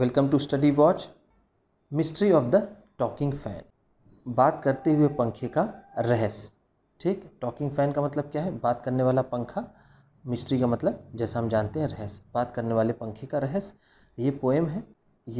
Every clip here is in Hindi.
Welcome to study watch mystery of the talking fan बात करते हुए पंखे का रहस्य ठीक टॉकिंग फैन का मतलब क्या है बात करने वाला पंखा मिस्ट्री का मतलब जैसा हम जानते हैं रहस्य बात करने वाले पंखे का रहस्य ये पोएम है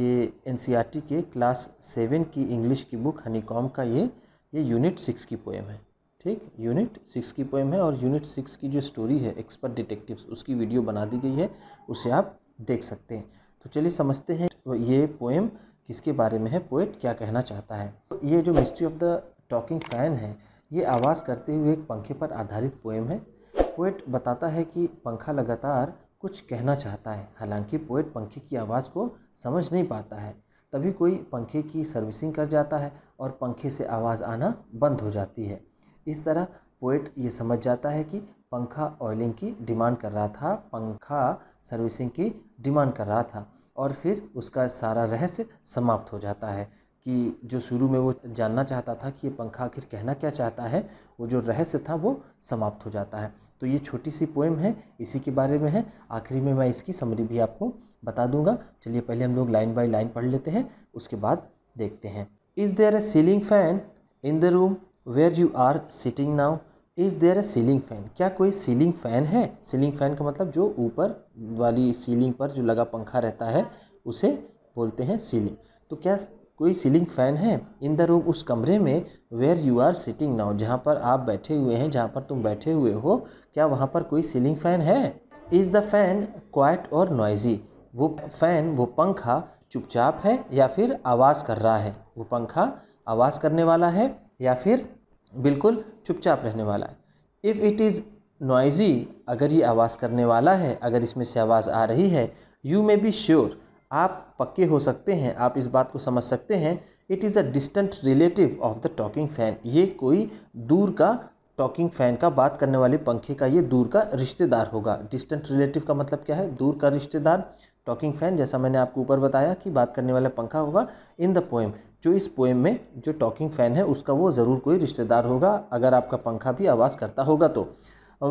ये एन e के क्लास सेवन की इंग्लिश की बुक कॉम का ये ये यूनिट सिक्स की पोएम है ठीक यूनिट सिक्स की पोएम है और यूनिट सिक्स की जो स्टोरी है एक्सपर्ट डिटेक्टिव्स उसकी वीडियो बना दी गई है उसे आप देख सकते हैं तो चलिए समझते हैं ये पोएम किसके बारे में है पोइट क्या कहना चाहता है तो ये जो mystery of the talking fan है ये आवाज़ करते हुए एक पंखे पर आधारित पोएम है पोइट बताता है कि पंखा लगातार कुछ कहना चाहता है हालांकि पोइट पंखे की आवाज़ को समझ नहीं पाता है तभी कोई पंखे की सर्विसिंग कर जाता है और पंखे से आवाज़ आना बंद हो जाती है इस तरह पोइट ये समझ जाता है कि पंखा ऑयलिंग की डिमांड कर रहा था पंखा सर्विसिंग की डिमांड कर रहा था और फिर उसका सारा रहस्य समाप्त हो जाता है कि जो शुरू में वो जानना चाहता था कि ये पंखा आखिर कहना क्या चाहता है वो जो रहस्य था वो समाप्त हो जाता है तो ये छोटी सी पोएम है इसी के बारे में है आखिरी में मैं इसकी समरी भी आपको बता दूंगा चलिए पहले हम लोग लाइन बाय लाइन पढ़ लेते हैं उसके बाद देखते हैं is there a ceiling fan in the room where you are sitting now is there a ceiling fan क्या कोई सीलिंग फ़ैन है सीलिंग फ़ैन का मतलब जो ऊपर वाली सीलिंग पर जो लगा पंखा रहता है उसे बोलते हैं सीलिंग तो क्या कोई सीलिंग फ़ैन है इन द रूम उस कमरे में where you are sitting now जहाँ पर आप बैठे हुए हैं जहाँ पर तुम बैठे हुए हो क्या वहाँ पर कोई सीलिंग फ़ैन है is the fan quiet or noisy वो फ़ैन वो पंखा चुपचाप है या फिर आवाज़ कर रहा है वो पंखा आवाज़ करने वाला है या फिर बिल्कुल चुपचाप रहने वाला है इफ़ इट इज़ नॉइज़ी अगर ये आवाज़ करने वाला है अगर इसमें से आवाज़ आ रही है यू मे बी श्योर आप पक्के हो सकते हैं आप इस बात को समझ सकते हैं it is a distant relative of the talking fan ये कोई दूर का टॉकिंग फ़ैन का बात करने वाले पंखे का ये दूर का रिश्तेदार होगा डिस्टेंट रिलेटिव का मतलब क्या है दूर का रिश्तेदार टॉकिंग फैन जैसा मैंने आपको ऊपर बताया कि बात करने वाला पंखा होगा इन द पोएम जो इस पोएम में जो टॉकिंग फैन है उसका वो ज़रूर कोई रिश्तेदार होगा अगर आपका पंखा भी आवाज़ करता होगा तो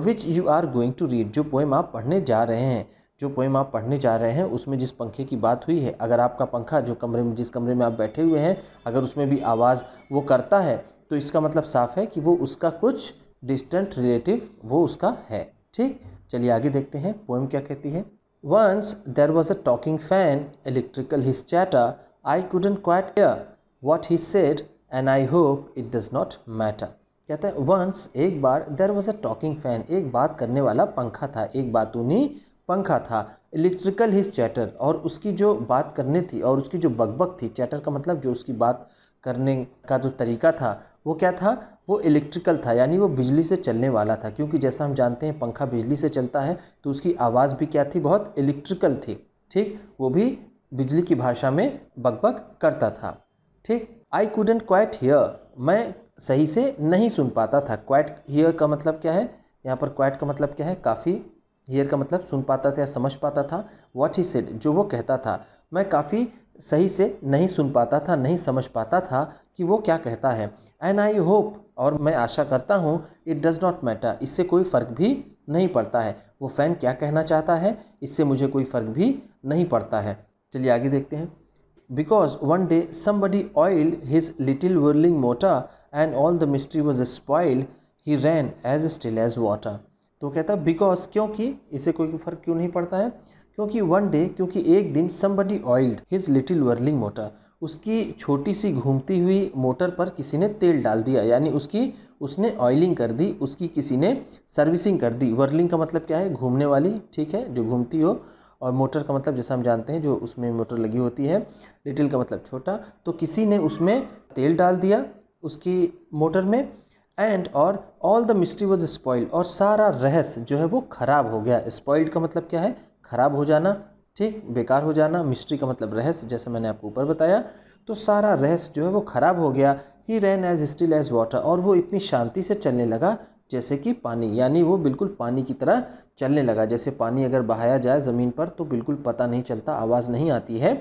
which you are going to read जो पोएम आप पढ़ने जा रहे हैं जो पोएम आप पढ़ने जा रहे हैं उसमें जिस पंखे की बात हुई है अगर आपका पंखा जो कमरे में जिस कमरे में आप बैठे हुए हैं अगर उसमें भी आवाज़ वो करता है तो इसका मतलब साफ है कि वो उसका कुछ डिस्टेंट रिलेटिव वो उसका है ठीक चलिए आगे देखते हैं पोएम क्या कहती है Once there was a talking fan, electrical chatter I couldn't quite hear what he said and I hope it does not matter. कहते हैं वंस एक बार there was a talking fan एक बात करने वाला पंखा था एक बातूनी पंखा था इलेक्ट्रिकल हिज चैटर और उसकी जो बात करने थी और उसकी जो बकबक थी चैटर का मतलब जो उसकी बात करने का जो तरीका था वो क्या था वो इलेक्ट्रिकल था यानी वो बिजली से चलने वाला था क्योंकि जैसा हम जानते हैं पंखा बिजली से चलता है तो उसकी आवाज़ भी क्या थी बहुत इलेक्ट्रिकल थी ठीक वो भी बिजली की भाषा में बकबक करता था ठीक आई कूडेंट क्वाइट हियर मैं सही से नहीं सुन पाता था क्वाइट हियर का मतलब क्या है यहाँ पर क्वाइट का मतलब क्या है काफ़ी हियर का मतलब सुन पाता था या समझ पाता था वॉट ही सेड जो वो कहता था मैं काफ़ी सही से नहीं सुन पाता था नहीं समझ पाता था कि वो क्या कहता है एंड आई होप और मैं आशा करता हूँ इट डज़ नॉट मैटर इससे कोई फ़र्क भी नहीं पड़ता है वो फ़ैन क्या कहना चाहता है इससे मुझे कोई फ़र्क भी नहीं पड़ता है चलिए आगे देखते हैं because one day somebody oil his little whirling motor and all the mystery was spoil he ran as still as water तो कहता बिकॉज क्योंकि इससे कोई फ़र्क क्यों नहीं पड़ता है क्योंकि वन डे क्योंकि एक दिन somebody oiled his little whirling motor उसकी छोटी सी घूमती हुई मोटर पर किसी ने तेल डाल दिया यानी उसकी उसने ऑयलिंग कर दी उसकी किसी ने सर्विसिंग कर दी वर्लिंग का मतलब क्या है घूमने वाली ठीक है जो घूमती हो और मोटर का मतलब जैसा हम जानते हैं जो उसमें मोटर लगी होती है लिटिल का मतलब छोटा तो किसी ने उसमें तेल डाल दिया उसकी मोटर में एंड और all the mystery was spoiled और सारा रहस्य जो है वो ख़राब हो गया स्पॉइल्ड का मतलब क्या है खराब हो जाना ठीक बेकार हो जाना मिस्ट्री का मतलब रहस्य जैसे मैंने आपको ऊपर बताया तो सारा रहस्य जो है वो खराब हो गया he ran as still as water और वो इतनी शांति से चलने लगा जैसे कि पानी यानी वो बिल्कुल पानी की तरह चलने लगा जैसे पानी अगर बहाया जाए ज़मीन पर तो बिल्कुल पता नहीं चलता आवाज़ नहीं आती है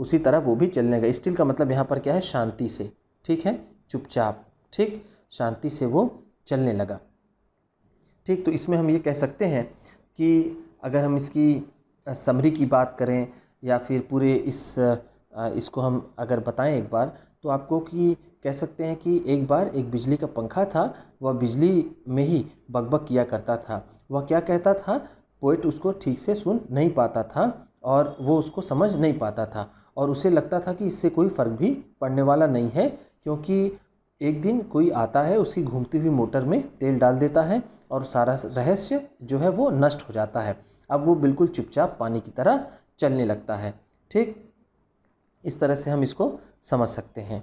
उसी तरह वो भी चलने लगा स्टिल का मतलब यहाँ पर क्या है शांति से ठीक है चुपचाप ठीक शांति से वो चलने लगा ठीक तो इसमें हम ये कह सकते हैं कि अगर हम इसकी समरी की बात करें या फिर पूरे इस इसको हम अगर बताएं एक बार तो आपको कि कह सकते हैं कि एक बार एक बिजली का पंखा था वह बिजली में ही बकबक किया करता था वह क्या कहता था पोइट उसको ठीक से सुन नहीं पाता था और वो उसको समझ नहीं पाता था और उसे लगता था कि इससे कोई फ़र्क भी पड़ने वाला नहीं है क्योंकि एक दिन कोई आता है उसकी घूमती हुई मोटर में तेल डाल देता है और सारा रहस्य जो है वो नष्ट हो जाता है अब वो बिल्कुल चुपचाप पानी की तरह चलने लगता है ठीक इस तरह से हम इसको समझ सकते हैं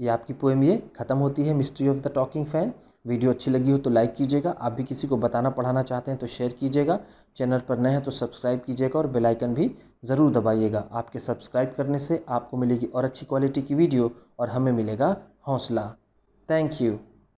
ये आपकी पोएम ये ख़त्म होती है mystery of the talking fan video अच्छी लगी हो तो लाइक कीजिएगा आप भी किसी को बताना पढ़ाना चाहते हैं तो शेयर कीजिएगा चैनल पर नए हैं तो सब्सक्राइब कीजिएगा और बेल आइकन भी ज़रूर दबाइएगा आपके सब्सक्राइब करने से आपको मिलेगी और अच्छी क्वालिटी की वीडियो और हमें मिलेगा हौसला थैंक यू